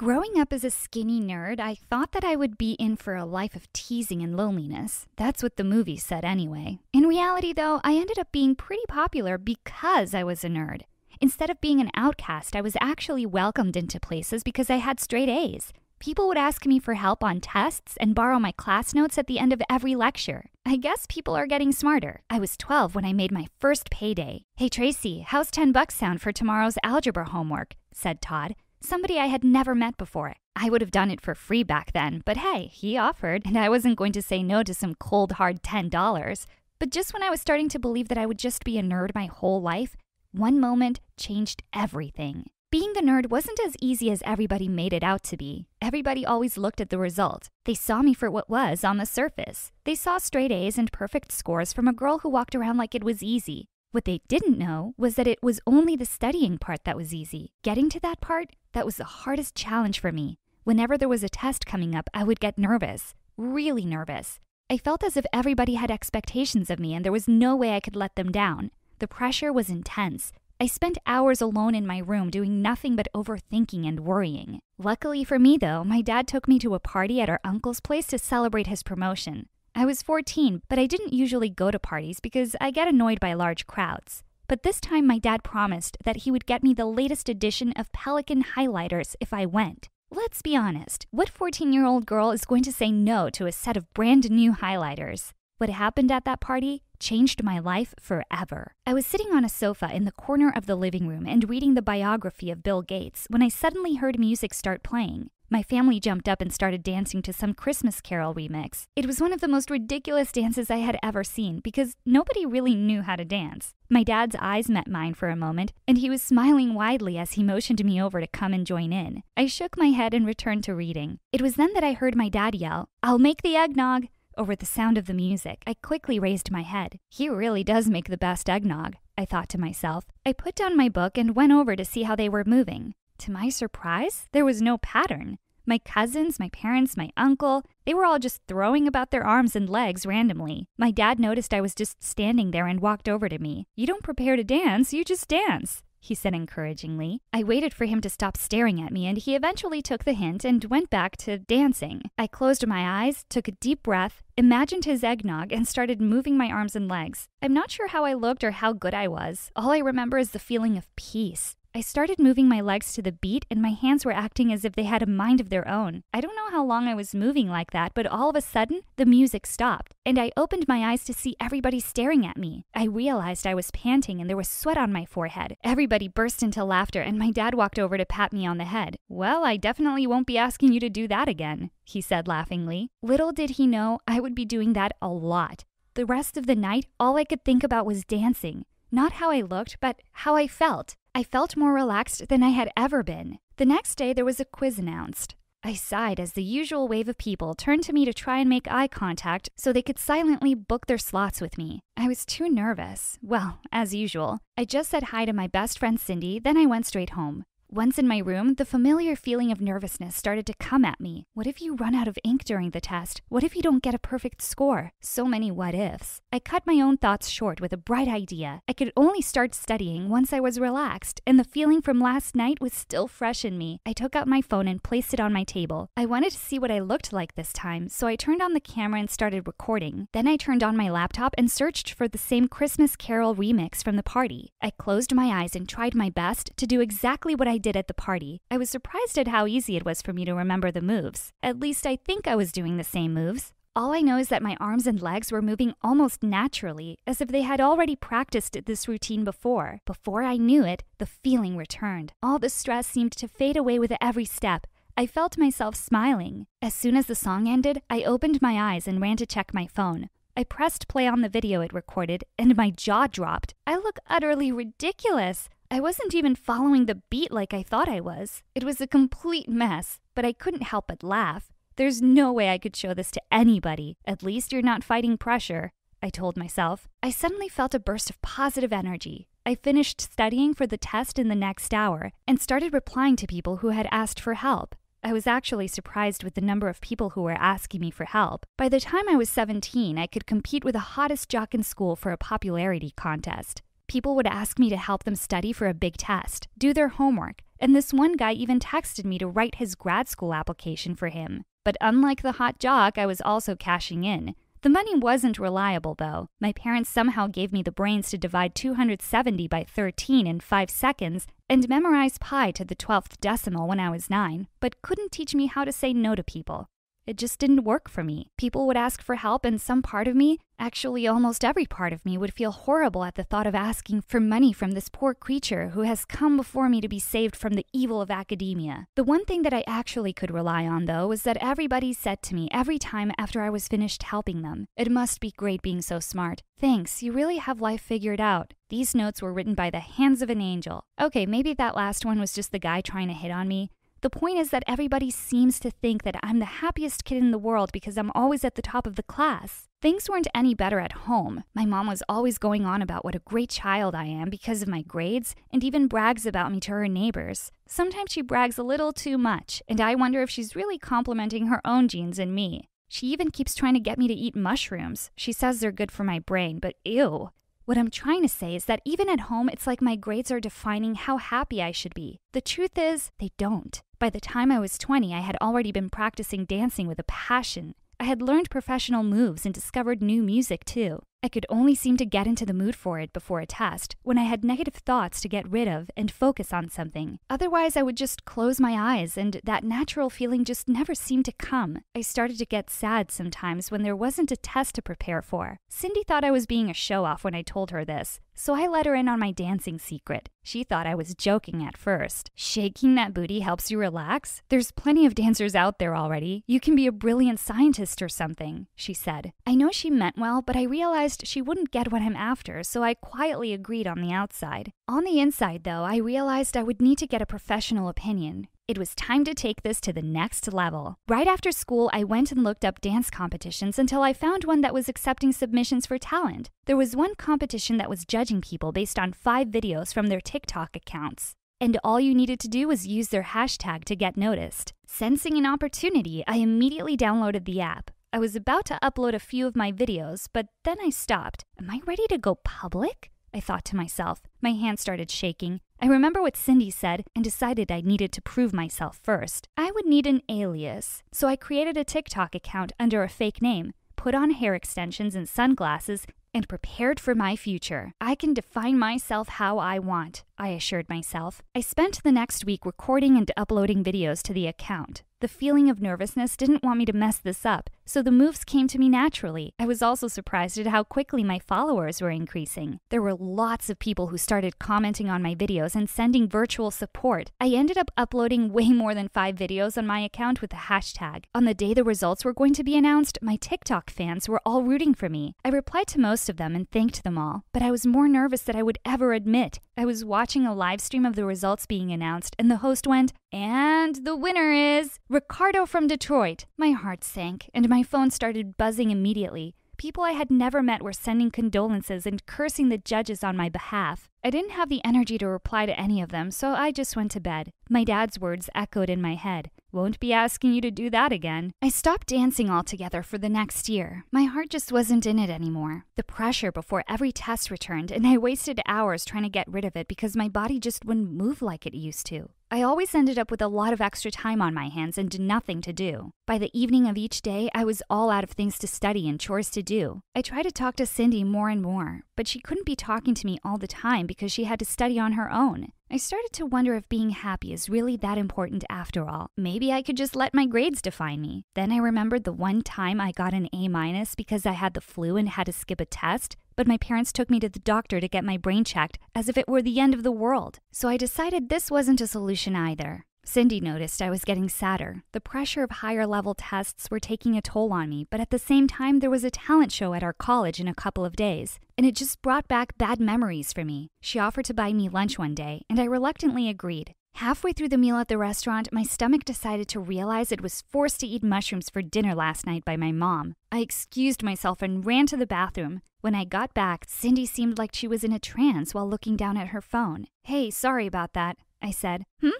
Growing up as a skinny nerd, I thought that I would be in for a life of teasing and loneliness. That's what the movie said, anyway. In reality, though, I ended up being pretty popular because I was a nerd. Instead of being an outcast, I was actually welcomed into places because I had straight A's. People would ask me for help on tests and borrow my class notes at the end of every lecture. I guess people are getting smarter. I was 12 when I made my first payday. Hey Tracy, how's 10 bucks sound for tomorrow's algebra homework? said Todd somebody I had never met before. I would have done it for free back then, but hey, he offered, and I wasn't going to say no to some cold hard $10. But just when I was starting to believe that I would just be a nerd my whole life, one moment changed everything. Being the nerd wasn't as easy as everybody made it out to be. Everybody always looked at the result. They saw me for what was on the surface. They saw straight A's and perfect scores from a girl who walked around like it was easy. What they didn't know was that it was only the studying part that was easy. Getting to that part, that was the hardest challenge for me. Whenever there was a test coming up, I would get nervous, really nervous. I felt as if everybody had expectations of me and there was no way I could let them down. The pressure was intense. I spent hours alone in my room doing nothing but overthinking and worrying. Luckily for me, though, my dad took me to a party at our uncle's place to celebrate his promotion. I was 14, but I didn't usually go to parties because I get annoyed by large crowds. But this time, my dad promised that he would get me the latest edition of Pelican highlighters if I went. Let's be honest, what 14 year old girl is going to say no to a set of brand new highlighters? What happened at that party changed my life forever. I was sitting on a sofa in the corner of the living room and reading the biography of Bill Gates when I suddenly heard music start playing. My family jumped up and started dancing to some Christmas Carol remix. It was one of the most ridiculous dances I had ever seen because nobody really knew how to dance. My dad's eyes met mine for a moment, and he was smiling widely as he motioned me over to come and join in. I shook my head and returned to reading. It was then that I heard my dad yell, I'll make the eggnog! Over the sound of the music, I quickly raised my head. He really does make the best eggnog, I thought to myself. I put down my book and went over to see how they were moving. To my surprise, there was no pattern. My cousins, my parents, my uncle, they were all just throwing about their arms and legs randomly. My dad noticed I was just standing there and walked over to me. You don't prepare to dance, you just dance he said encouragingly. I waited for him to stop staring at me, and he eventually took the hint and went back to dancing. I closed my eyes, took a deep breath, imagined his eggnog, and started moving my arms and legs. I'm not sure how I looked or how good I was. All I remember is the feeling of peace. I started moving my legs to the beat, and my hands were acting as if they had a mind of their own. I don't know how long I was moving like that, but all of a sudden, the music stopped, and I opened my eyes to see everybody staring at me. I realized I was panting, and there was sweat on my forehead. Everybody burst into laughter, and my dad walked over to pat me on the head. Well, I definitely won't be asking you to do that again, he said laughingly. Little did he know I would be doing that a lot. The rest of the night, all I could think about was dancing. Not how I looked, but how I felt. I felt more relaxed than I had ever been. The next day, there was a quiz announced. I sighed as the usual wave of people turned to me to try and make eye contact so they could silently book their slots with me. I was too nervous. Well, as usual. I just said hi to my best friend Cindy, then I went straight home. Once in my room, the familiar feeling of nervousness started to come at me. What if you run out of ink during the test? What if you don't get a perfect score? So many what ifs. I cut my own thoughts short with a bright idea. I could only start studying once I was relaxed, and the feeling from last night was still fresh in me. I took out my phone and placed it on my table. I wanted to see what I looked like this time, so I turned on the camera and started recording. Then I turned on my laptop and searched for the same Christmas Carol remix from the party. I closed my eyes and tried my best to do exactly what I did at the party, I was surprised at how easy it was for me to remember the moves. At least I think I was doing the same moves. All I know is that my arms and legs were moving almost naturally, as if they had already practiced this routine before. Before I knew it, the feeling returned. All the stress seemed to fade away with every step. I felt myself smiling. As soon as the song ended, I opened my eyes and ran to check my phone. I pressed play on the video it recorded, and my jaw dropped. I look utterly ridiculous. I wasn't even following the beat like I thought I was. It was a complete mess, but I couldn't help but laugh. There's no way I could show this to anybody. At least you're not fighting pressure, I told myself. I suddenly felt a burst of positive energy. I finished studying for the test in the next hour and started replying to people who had asked for help. I was actually surprised with the number of people who were asking me for help. By the time I was 17, I could compete with the hottest jock in school for a popularity contest. People would ask me to help them study for a big test, do their homework, and this one guy even texted me to write his grad school application for him. But unlike the hot jock, I was also cashing in. The money wasn't reliable, though. My parents somehow gave me the brains to divide 270 by 13 in 5 seconds and memorize pi to the 12th decimal when I was 9, but couldn't teach me how to say no to people. It just didn't work for me. People would ask for help, and some part of me, actually almost every part of me, would feel horrible at the thought of asking for money from this poor creature who has come before me to be saved from the evil of academia. The one thing that I actually could rely on, though, was that everybody said to me every time after I was finished helping them, It must be great being so smart. Thanks, you really have life figured out. These notes were written by the hands of an angel. Okay, maybe that last one was just the guy trying to hit on me, the point is that everybody seems to think that I'm the happiest kid in the world because I'm always at the top of the class. Things weren't any better at home. My mom was always going on about what a great child I am because of my grades, and even brags about me to her neighbors. Sometimes she brags a little too much, and I wonder if she's really complimenting her own genes in me. She even keeps trying to get me to eat mushrooms. She says they're good for my brain, but ew. What I'm trying to say is that even at home, it's like my grades are defining how happy I should be. The truth is, they don't. By the time I was 20, I had already been practicing dancing with a passion. I had learned professional moves and discovered new music, too. I could only seem to get into the mood for it before a test when I had negative thoughts to get rid of and focus on something. Otherwise, I would just close my eyes, and that natural feeling just never seemed to come. I started to get sad sometimes when there wasn't a test to prepare for. Cindy thought I was being a show off when I told her this, so I let her in on my dancing secret. She thought I was joking at first. Shaking that booty helps you relax? There's plenty of dancers out there already. You can be a brilliant scientist or something, she said. I know she meant well, but I realized she wouldn't get what I'm after, so I quietly agreed on the outside. On the inside, though, I realized I would need to get a professional opinion. It was time to take this to the next level. Right after school, I went and looked up dance competitions until I found one that was accepting submissions for talent. There was one competition that was judging people based on five videos from their TikTok accounts. And all you needed to do was use their hashtag to get noticed. Sensing an opportunity, I immediately downloaded the app. I was about to upload a few of my videos, but then I stopped. Am I ready to go public? I thought to myself. My hand started shaking. I remember what Cindy said and decided I needed to prove myself first. I would need an alias, so I created a TikTok account under a fake name, put on hair extensions and sunglasses, and prepared for my future. I can define myself how I want, I assured myself. I spent the next week recording and uploading videos to the account. The feeling of nervousness didn't want me to mess this up, so the moves came to me naturally. I was also surprised at how quickly my followers were increasing. There were lots of people who started commenting on my videos and sending virtual support. I ended up uploading way more than five videos on my account with the hashtag. On the day the results were going to be announced, my TikTok fans were all rooting for me. I replied to most of them and thanked them all, but I was more nervous than I would ever admit. I was watching a live stream of the results being announced, and the host went, And the winner is Ricardo from Detroit. My heart sank, and my my phone started buzzing immediately. People I had never met were sending condolences and cursing the judges on my behalf. I didn't have the energy to reply to any of them, so I just went to bed. My dad's words echoed in my head. Won't be asking you to do that again. I stopped dancing altogether for the next year. My heart just wasn't in it anymore. The pressure before every test returned, and I wasted hours trying to get rid of it because my body just wouldn't move like it used to. I always ended up with a lot of extra time on my hands and nothing to do. By the evening of each day, I was all out of things to study and chores to do. I tried to talk to Cindy more and more, but she couldn't be talking to me all the time because she had to study on her own. I started to wonder if being happy is really that important after all. Maybe I could just let my grades define me. Then I remembered the one time I got an A minus because I had the flu and had to skip a test but my parents took me to the doctor to get my brain checked as if it were the end of the world. So I decided this wasn't a solution either. Cindy noticed I was getting sadder. The pressure of higher level tests were taking a toll on me, but at the same time, there was a talent show at our college in a couple of days, and it just brought back bad memories for me. She offered to buy me lunch one day, and I reluctantly agreed. Halfway through the meal at the restaurant, my stomach decided to realize it was forced to eat mushrooms for dinner last night by my mom. I excused myself and ran to the bathroom. When I got back, Cindy seemed like she was in a trance while looking down at her phone. Hey, sorry about that, I said. Hmm?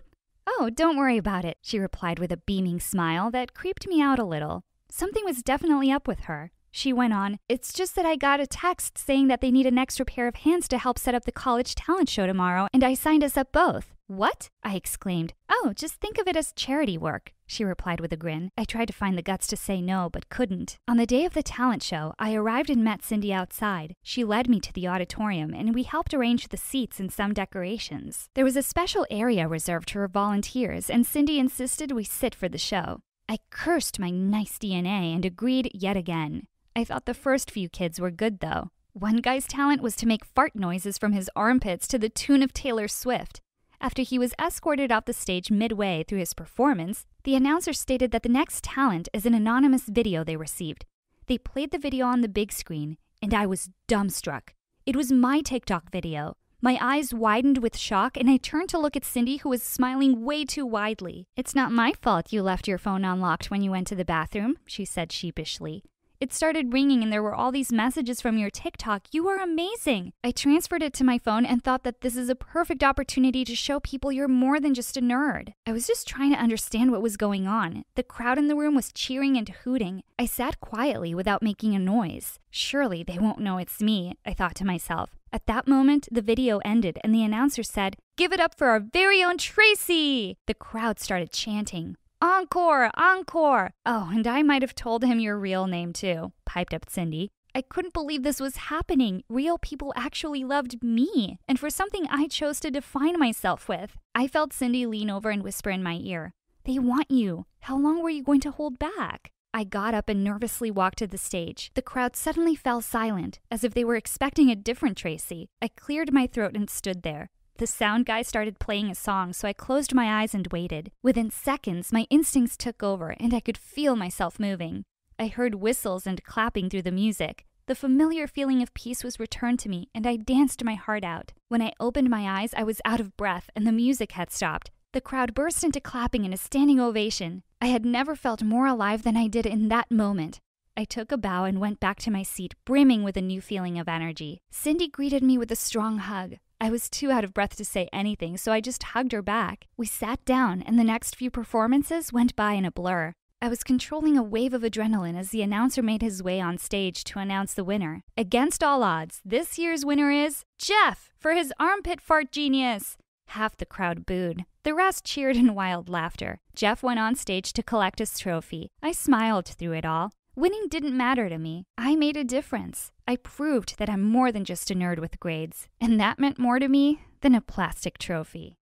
Oh, don't worry about it, she replied with a beaming smile that creeped me out a little. Something was definitely up with her. She went on, It's just that I got a text saying that they need an extra pair of hands to help set up the college talent show tomorrow, and I signed us up both. What? I exclaimed. Oh, just think of it as charity work, she replied with a grin. I tried to find the guts to say no, but couldn't. On the day of the talent show, I arrived and met Cindy outside. She led me to the auditorium, and we helped arrange the seats and some decorations. There was a special area reserved for volunteers, and Cindy insisted we sit for the show. I cursed my nice DNA and agreed yet again. I thought the first few kids were good, though. One guy's talent was to make fart noises from his armpits to the tune of Taylor Swift. After he was escorted off the stage midway through his performance, the announcer stated that the next talent is an anonymous video they received. They played the video on the big screen, and I was dumbstruck. It was my TikTok video. My eyes widened with shock, and I turned to look at Cindy, who was smiling way too widely. It's not my fault you left your phone unlocked when you went to the bathroom, she said sheepishly. It started ringing and there were all these messages from your TikTok. You are amazing. I transferred it to my phone and thought that this is a perfect opportunity to show people you're more than just a nerd. I was just trying to understand what was going on. The crowd in the room was cheering and hooting. I sat quietly without making a noise. Surely they won't know it's me, I thought to myself. At that moment, the video ended and the announcer said, Give it up for our very own Tracy! The crowd started chanting. Encore! Encore! Oh, and I might have told him your real name too, piped up Cindy. I couldn't believe this was happening. Real people actually loved me, and for something I chose to define myself with. I felt Cindy lean over and whisper in my ear, They want you. How long were you going to hold back? I got up and nervously walked to the stage. The crowd suddenly fell silent, as if they were expecting a different Tracy. I cleared my throat and stood there the sound guy started playing a song, so I closed my eyes and waited. Within seconds, my instincts took over, and I could feel myself moving. I heard whistles and clapping through the music. The familiar feeling of peace was returned to me, and I danced my heart out. When I opened my eyes, I was out of breath, and the music had stopped. The crowd burst into clapping in a standing ovation. I had never felt more alive than I did in that moment. I took a bow and went back to my seat, brimming with a new feeling of energy. Cindy greeted me with a strong hug. I was too out of breath to say anything, so I just hugged her back. We sat down, and the next few performances went by in a blur. I was controlling a wave of adrenaline as the announcer made his way on stage to announce the winner. Against all odds, this year's winner is Jeff for his armpit fart genius. Half the crowd booed. The rest cheered in wild laughter. Jeff went on stage to collect his trophy. I smiled through it all. Winning didn't matter to me. I made a difference. I proved that I'm more than just a nerd with grades, and that meant more to me than a plastic trophy.